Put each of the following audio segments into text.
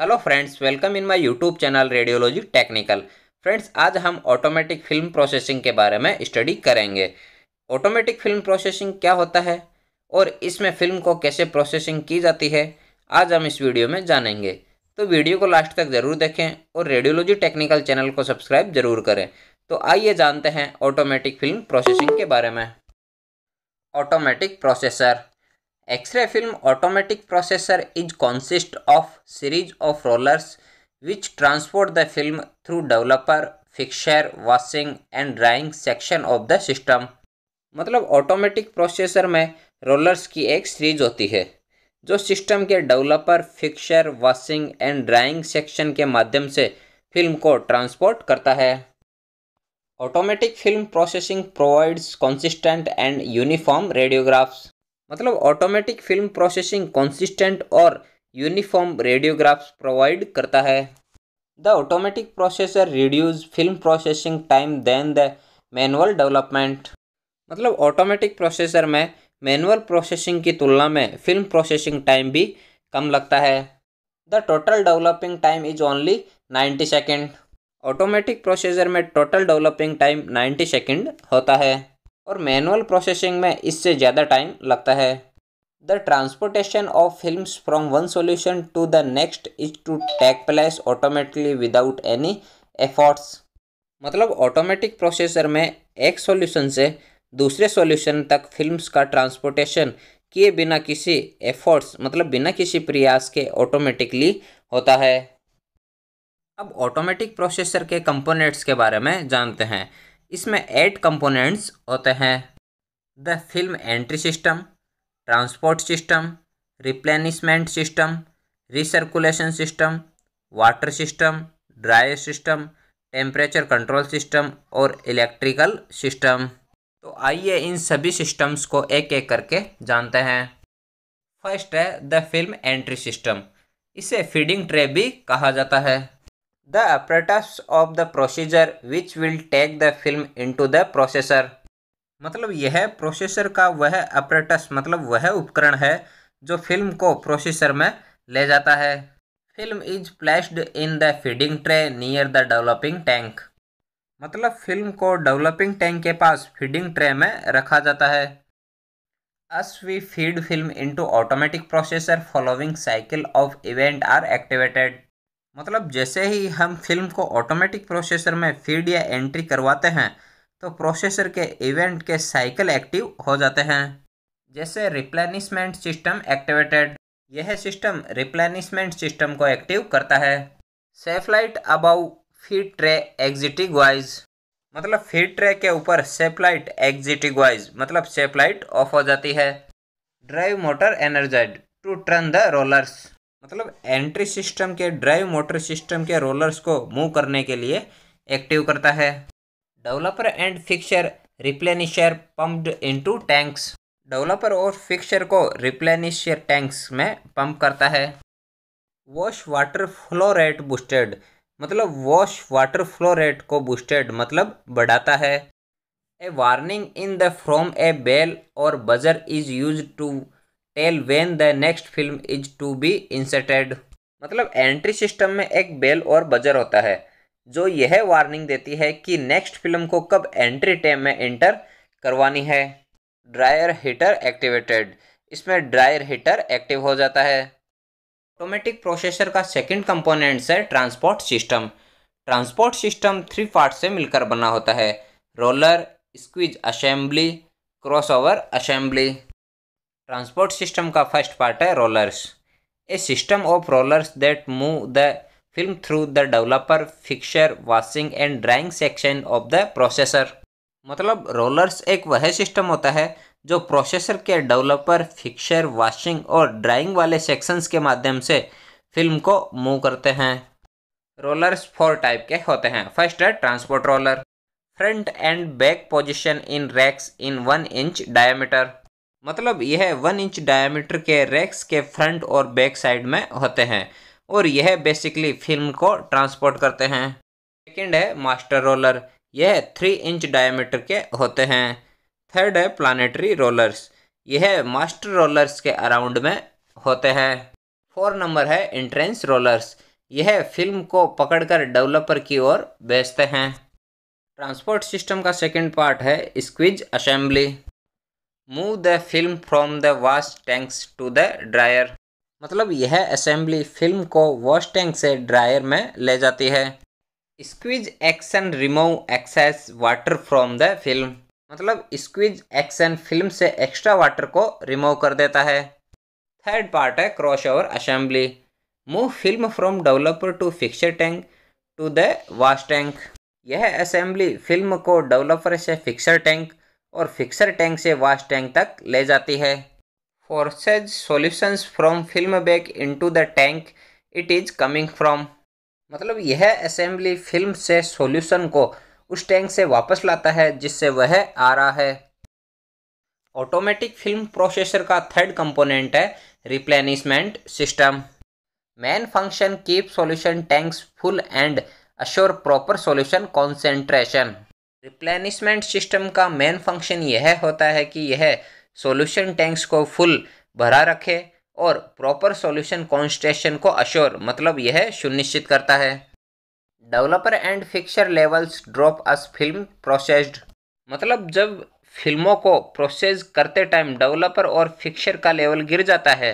Hello friends welcome in my YouTube channel radiology technical friends आज हम automatic film processing के बारे में स्टडी करेंगे ऑटोमेटिक फिल्म प्रोसेसिंग क्या होता है और इसमें फिल्म को कैसे प्रोसेसिंग की जाती है आज हम इस वीडियो में जानेंगे तो वीडियो को लास्ट तक ज़रूर देखें और रेडियोलॉजी टेक्निकल चैनल को सब्सक्राइब जरूर करें तो आइए जानते हैं ऑटोमेटिक फिल्म प्रोसेसिंग के बारे में automatic processor X-ray film automatic processor is consist of series of rollers which transport the film through developer, fixture, washing and drying section of the system. मतलब ऑटोमेटिक प्रोसेसर में rollers की एक series होती है जो सिस्टम के developer fixer washing and drying section के माध्यम से फिल्म को ट्रांसपोर्ट करता है automatic film processing provides consistent and uniform radiographs मतलब ऑटोमेटिक फिल्म प्रोसेसिंग कॉन्सिस्टेंट और यूनिफॉर्म रेडियोग्राफ्स प्रोवाइड करता है the automatic processor reduce film processing time then the manual development मतलब ऑटोमेटिक प्रोसेसर में मैनुअल प्रोसेसिंग की तुलना में फिल्म प्रोसेसिंग टाइम भी कम लगता है the total developing time is only ninety second automatic processor में total developing time ninety second होता है और मैनुअल प्रोसेसिंग में इससे ज़्यादा टाइम लगता है the transportation of film from one solution to the next is to take place automatically without any efforts मतलब ऑटोमेटिक प्रोसेसर में एक सॉल्यूशन से दूसरे सॉल्यूशन तक फिल्म्स का ट्रांसपोर्टेशन किए बिना किसी एफर्ट्स मतलब बिना किसी प्रयास के ऑटोमेटिकली होता है अब ऑटोमेटिक प्रोसेसर के कंपोनेंट्स के बारे में जानते हैं इसमें एट कंपोनेंट्स होते हैं the film entry system transport system replenishment system recirculation system water system dryer system temperature control system और इलेक्ट्रिकल सिस्टम तो आइए इन सभी सिस्टम्स को एक एक करके जानते हैं फर्स्ट है द फिल्म एंट्री सिस्टम इसे फीडिंग ट्रे भी कहा जाता है the apparatus of the procedure which will take the film into the processor मतलब यह प्रोसेसर का वह अपरेटस मतलब वह उपकरण है जो फिल्म को प्रोसेसर में ले जाता है film is placed in the feeding tray near the developing tank मतलब फिल्म को डेवलपिंग टैंक के पास फीडिंग ट्रे में रखा जाता है as we feed film into automatic processor following cycle of event are activated मतलब जैसे ही हम फिल्म को ऑटोमेटिक प्रोसेसर में फीड या एंट्री करवाते हैं तो प्रोसेसर के इवेंट के साइकिल एक्टिव हो जाते हैं जैसे रिप्लेनिशमेंट सिस्टम एक्टिवेटेड यह सिस्टम रिप्लेनिशमेंट सिस्टम को एक्टिव करता है safelight above feed tray exiting wise मतलब फीड ट्रे के ऊपर सेफलाइट एग्जिटिंग वाइज मतलब सेफलाइट ऑफ हो जाती है drive motor energized to turn the rollers मतलब एंट्री सिस्टम के ड्राइव मोटर सिस्टम के रोलर्स को मूव करने के लिए एक्टिव करता है developer and fixer replenisher pumped into tanks developer और फिक्सर को रिप्लेनिशर टैंक्स में पंप करता है wash water flow rate boosted मतलब वॉश वाटर फ्लो रेट को बूस्टेड मतलब बढ़ाता है a warning in the from a bell और buzzer is use to tell when the next film is to be inserted मतलब entry system में एक bell और बजर होता है जो यह वार्निंग देती है कि नेक्स्ट फिल्म को कब एंट्री टाइम में एंटर करवानी है ड्रायर हीटर एक्टिवेटेड इसमें ड्रायर हीटर एक्टिव हो जाता है ऑटोमेटिक प्रोसेसर का सेकंड कंपोनेंट्स है transport system transport system three part से मिलकर बना होता है roller squeeze assembly crossover assembly transport system का फर्स्ट पार्ट है rollers a system of rollers that move the film through the developer fixer washing and drying section of the processor मतलब rollers एक वह सिस्टम होता है जो processor के developer fixer washing और ड्राइंग वाले सेक्शंस के माध्यम से फिल्म को मूव करते हैं रोलर्स फोर टाइप के होते हैं फर्स्ट है transport roller front and back position in racks in one inch diameter मतलब यह वन इंच डायमीटर के रैक्स के फ्रंट और बैक साइड में होते हैं और यह बेसिकली फिल्म को ट्रांसपोर्ट करते हैं सेकेंड है मास्टर रोलर यह थ्री इंच डायमीटर के होते हैं थर्ड है प्लानिटरी रोलर्स यह मास्टर रोलर्स के अराउंड में होते हैं फोर नंबर है इंट्रेंस रोलर्स यह फिल्म को पकड़कर डेवलपर की ओर भेजते हैं ट्रांसपोर्ट सिस्टम का सेकेंड पार्ट है squeeze assembly move the film from the wash tanks to the dryer मतलब यह असेंबली फिल्म को वॉश टैंक से ड्रायर में ले जाती है squeeze action remove excess water from the film मतलब स्क्विज एक्शन फिल्म से एक्स्ट्रा वाटर को रिमूव कर देता है थर्ड पार्ट है crossover assembly move film from developer to fixer tank to the wash tank यह असेंबली फिल्म को developer से फिक्सर टैंक और फिक्सर टैंक से वाश टैंक तक ले जाती है forces solutions from film back into the tank it is coming from मतलब यह असेंबली फिल्म से सॉल्यूशन को उस टैंक से वापस लाता है जिससे वह आ रहा है ऑटोमेटिक फिल्म प्रोसेसर का थर्ड कंपोनेंट है replenishment system main function keep solution tanks full and assure proper solution concentration replenishment system का मेन फंक्शन यह होता है कि यह सॉल्यूशन टैंक्स को फुल भरा रखे और प्रॉपर सॉल्यूशन कॉन्स्टेशन को अश्योर मतलब यह सुनिश्चित करता है developer and fixer levels drop as film processed मतलब जब फिल्मों को प्रोसेस करते टाइम डेवलपर और फिक्सर का लेवल गिर जाता है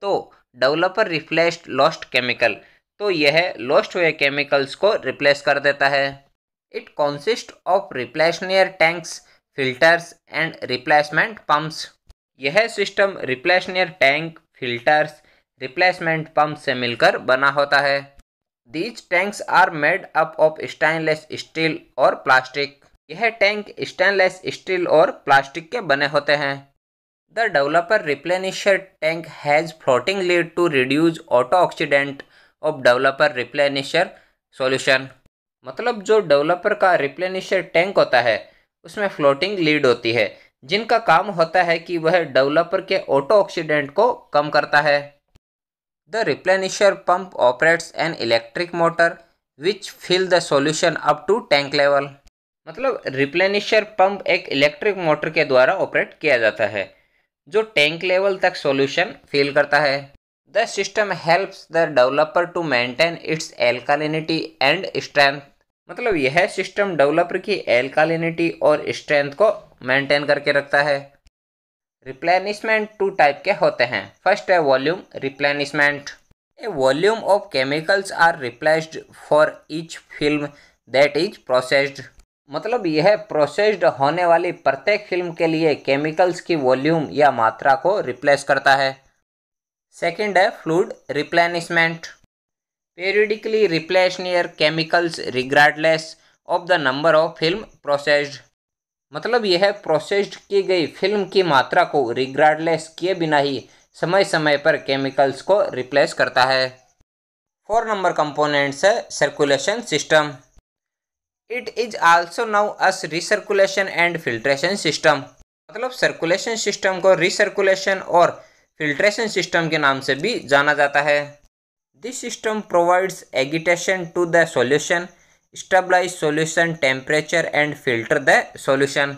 तो डेवलपर रिप्लेस्ड लॉस्ट केमिकल तो यह लॉस्ट हुए केमिकल्स को रिप्लेस कर देता है it consist of replacenier tanks filters and replacement pumps यह system replenisher tank filters replacement pump से मिलकर बना होता है these tanks are made up of stainless steel और प्लास्टिक यह टैंक स्टेनलेस स्टील और प्लास्टिक के बने होते हैं the developer replenisher tank has floating lid to reduce auto oxidant of developer replenisher solution मतलब जो डेवलपर का रिप्लेनिशर टैंक होता है उसमें फ्लोटिंग लीड होती है जिनका काम होता है कि वह डेवलपर के ऑटो ऑक्सीडेंट को कम करता है the replenisher pump operates an electric motor which fill the solution up to tank level मतलब रिप्लेनिशर पंप एक इलेक्ट्रिक मोटर के द्वारा ऑपरेट किया जाता है जो टैंक लेवल तक सॉल्यूशन फिल करता है the system helps the developer to maintain its alkalinity and strength मतलब यह सिस्टम डेवलपर की एल्कालिनिटी और स्ट्रेंथ को मेंटेन करके रखता है रिप्लेनिशमेंट टू टाइप के होते हैं फर्स्ट है volume replenishment a volume of chemicals are replaced for each film that is processed मतलब यह प्रोसेस्ड होने वाली प्रत्येक फिल्म के लिए केमिकल्स की वॉल्यूम या मात्रा को रिप्लेस करता है सेकेंड है fluid replenishment periodically replace near chemicals regardless of the number of film processed मतलब यह प्रोसेस्ड की गई फिल्म की मात्रा को रिगार्डलेस किए बिना ही समय समय पर केमिकल्स को रिप्लेस करता है फोर नंबर कंपोनेंट्स है circulation system it is also known as recirculation and filtration system मतलब सर्कुलेशन सिस्टम को रिसर्कुलेशन और फिल्ट्रेशन सिस्टम के नाम से भी जाना जाता है This system provides agitation to the solution, stabilize solution temperature and filter the solution.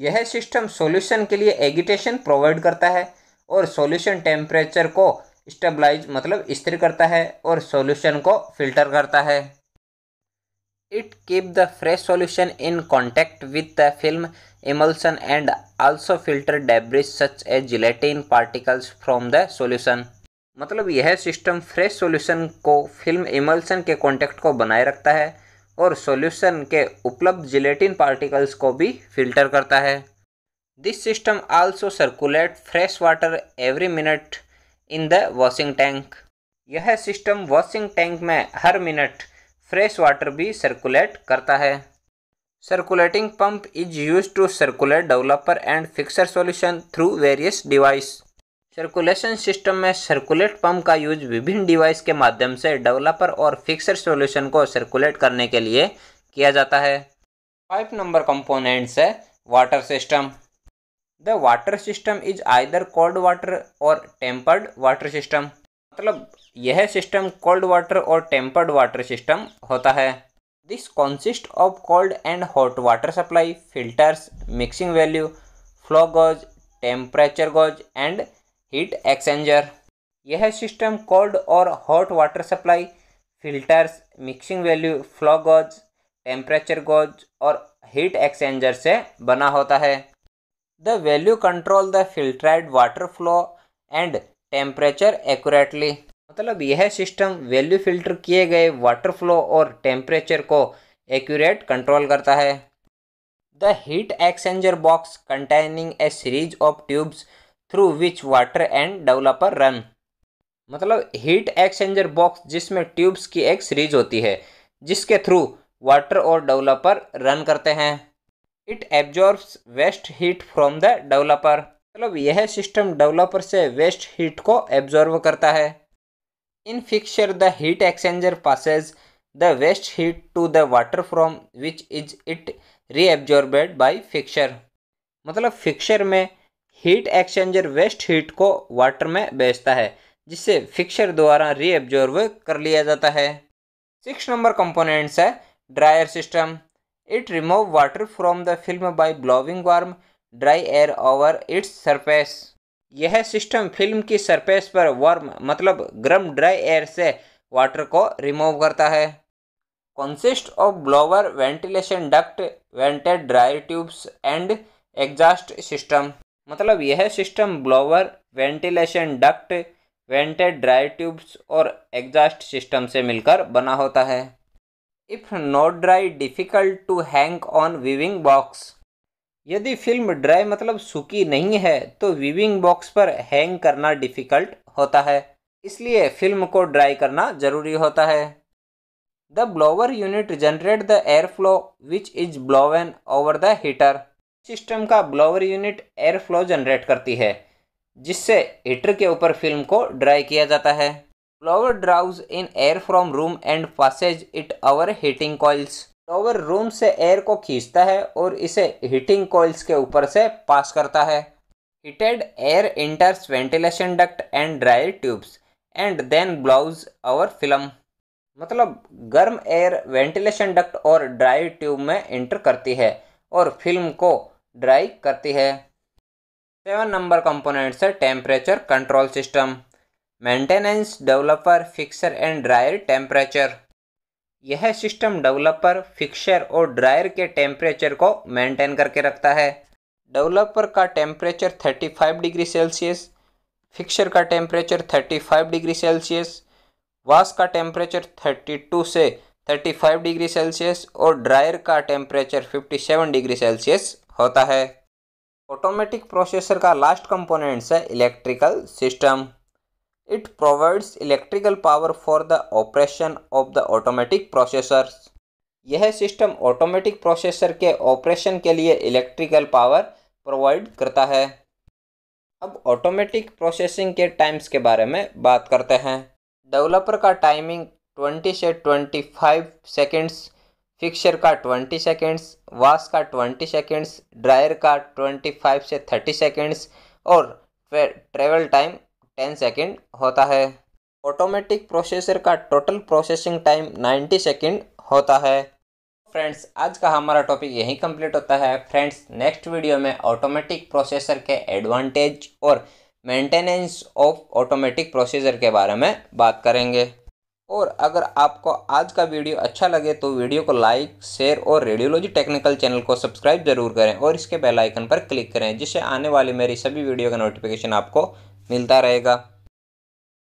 यह सिस्टम सॉल्यूशन के लिए एगिटेशन प्रोवाइड करता है और सॉल्यूशन टेम्परेचर को स्टेबलाइज मतलब स्थिर करता है और सॉल्यूशन को फिल्टर करता है it keep the fresh solution in contact with the film emulsion and also filter debris such as gelatin particles from the solution. मतलब यह सिस्टम फ्रेश सॉल्यूशन को फिल्म इमल्सन के कॉन्टेक्ट को बनाए रखता है और सॉल्यूशन के उपलब्ध जिलेटिन पार्टिकल्स को भी फिल्टर करता है this system also circulate fresh water every minute in the washing tank यह सिस्टम वॉशिंग टैंक में हर मिनट फ्रेश वाटर भी सर्कुलेट करता है circulating pump is use to circulate developer and fixer solution through various device circulation system में circulate pump का use विभिन्न device के माध्यम से डेवलपर और फिक्सर सॉल्यूशन को सर्कुलेट करने के लिए किया जाता है फाइव नंबर कंपोनेंट्स है water system the water system is either cold water और टेम्पर्ड वाटर सिस्टम मतलब यह सिस्टम कोल्ड वाटर और टेम्पर्ड वाटर सिस्टम होता है this consist of cold and hot water supply filters mixing value flow gauge temperature gauge and heat exchanger यह system cold और hot water supply filters mixing value flow gauge temperature gauge और heat exchanger से बना होता है the value control the filtered water flow and temperature accurately मतलब यह system value filter किए गए वाटर फ्लो और टेम्परेचर को एक्यूरेट कंट्रोल करता है the heat exchanger box containing a series of tubes through which water and developer run मतलब heat exchanger box जिसमें ट्यूब्स की एक सीरीज होती है जिसके थ्रू वाटर और डेवलपर रन करते हैं it absorbs waste heat from the developer मतलब यह सिस्टम डेवलपर से वेस्ट हीट को एब्जॉर्व करता है in fixer the heat exchanger passes the waste heat to the water from which is it reabsorbed by fixer मतलब fixer में heat exchanger waste heat को water में बेचता है जिसे फिक्सर द्वारा रीअब्जॉर्व कर लिया जाता है सिक्स नंबर कंपोनेंट्स है dryer system it remove water from the film by blowing warm dry air over its surface यह सिस्टम फिल्म की सरफेस पर वार्म मतलब गर्म ड्राई एयर से वाटर को रिमूव करता है consist of blower ventilation duct vented dry tubes and exhaust system मतलब यह system blower ventilation duct vented dry tubes और एग्जास्ट सिस्टम से मिलकर बना होता है if not dry difficult to hang on viewing box यदि फिल्म ड्राई मतलब सूखी नहीं है तो वीविंग बॉक्स पर हैंग करना डिफ़िकल्ट होता है इसलिए फिल्म को ड्राई करना ज़रूरी होता है the blower unit generate the air flow which is blown over the heater system का blower unit air flow generate करती है जिससे हीटर के ऊपर फिल्म को ड्राई किया जाता है blower draws in air from room and passes it over heating coils blower room से एयर को खींचता है और इसे हीटिंग कॉइल्स के ऊपर से पास करता है heated air enters ventilation duct and dry tubes and then blows over film मतलब गर्म एयर वेंटिलेशन डक्ट और ड्राई ट्यूब में इंटर करती है और फिल्म को ड्राई करती है सेवन नंबर कंपोनेंट्स है temperature control system maintenance developer fixer and dryer temperature यह सिस्टम डेवलपर फिक्सर और ड्रायर के टेम्परेचर को मेंटेन करके रखता है डेवलपर का टेम्परेचर 35 डिग्री सेल्सियस फिक्सर का टेम्परेचर 35 डिग्री सेल्सियस वास का टेम्परेचर 32 से 35 डिग्री सेल्सियस और ड्रायर का टेम्परेचर 57 डिग्री सेल्सियस होता है ऑटोमेटिक प्रोसेसर का लास्ट कंपोनेंट्स है electrical system it provides electrical power for the operation of the automatic processor यह सिस्टम ऑटोमेटिक प्रोसेसर के ऑपरेशन के लिए इलेक्ट्रिकल पावर प्रोवाइड करता है अब ऑटोमेटिक प्रोसेसिंग के टाइम्स के बारे में बात करते हैं डेवलपर का टाइमिंग ट्वेंटी से ट्वेंटी फाइव सेकेंड्स फिक्सर का ट्वेंटी सेकेंड्स वाश का ट्वेंटी सेकेंड्स ड्रायर का ट्वेंटी फाइव से थर्टी सेकेंड्स और ट्रेवल टाइम टेन सेकेंड होता है ऑटोमेटिक प्रोसेसर का total processing time ninety second होता है फ्रेंड्स आज का हमारा टॉपिक यहीं कंप्लीट होता है फ्रेंड्स नेक्स्ट वीडियो में ऑटोमेटिक प्रोसेसर के एडवांटेज और मेंटेनेंस ऑफ ऑटोमेटिक प्रोसेसर के बारे में बात करेंगे और अगर आपको आज का वीडियो अच्छा लगे तो वीडियो को लाइक शेयर और रेडियोलॉजी टेक्निकल चैनल को सब्सक्राइब जरूर करें और इसके बेल आइकन पर क्लिक करें जिससे आने वाली मेरी सभी वीडियो का नोटिफिकेशन आपको मिलता रहेगा